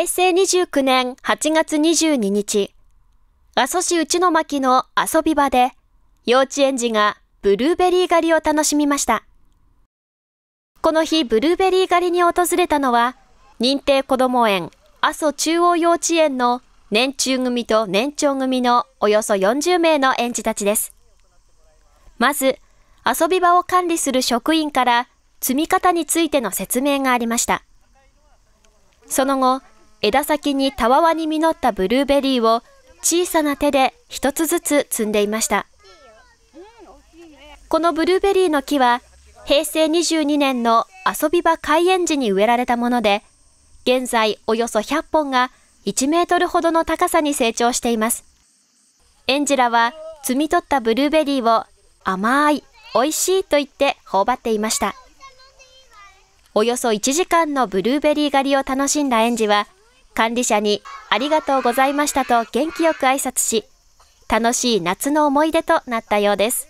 平成29年8月22日、阿蘇市内の巻の遊び場で、幼稚園児がブルーベリー狩りを楽しみました。この日、ブルーベリー狩りに訪れたのは、認定こども園阿蘇中央幼稚園の年中組と年長組のおよそ40名の園児たちです。まず、遊び場を管理する職員から積み方についての説明がありました。その後、枝先にたわわに実ったブルーベリーを小さな手で一つずつ摘んでいました。このブルーベリーの木は平成22年の遊び場開園時に植えられたもので、現在およそ100本が1メートルほどの高さに成長しています。園児らは摘み取ったブルーベリーを甘い、美味しいと言って頬張っていました。およそ1時間のブルーベリー狩りを楽しんだ園児は、管理者にありがとうございましたと元気よく挨拶し、楽しい夏の思い出となったようです。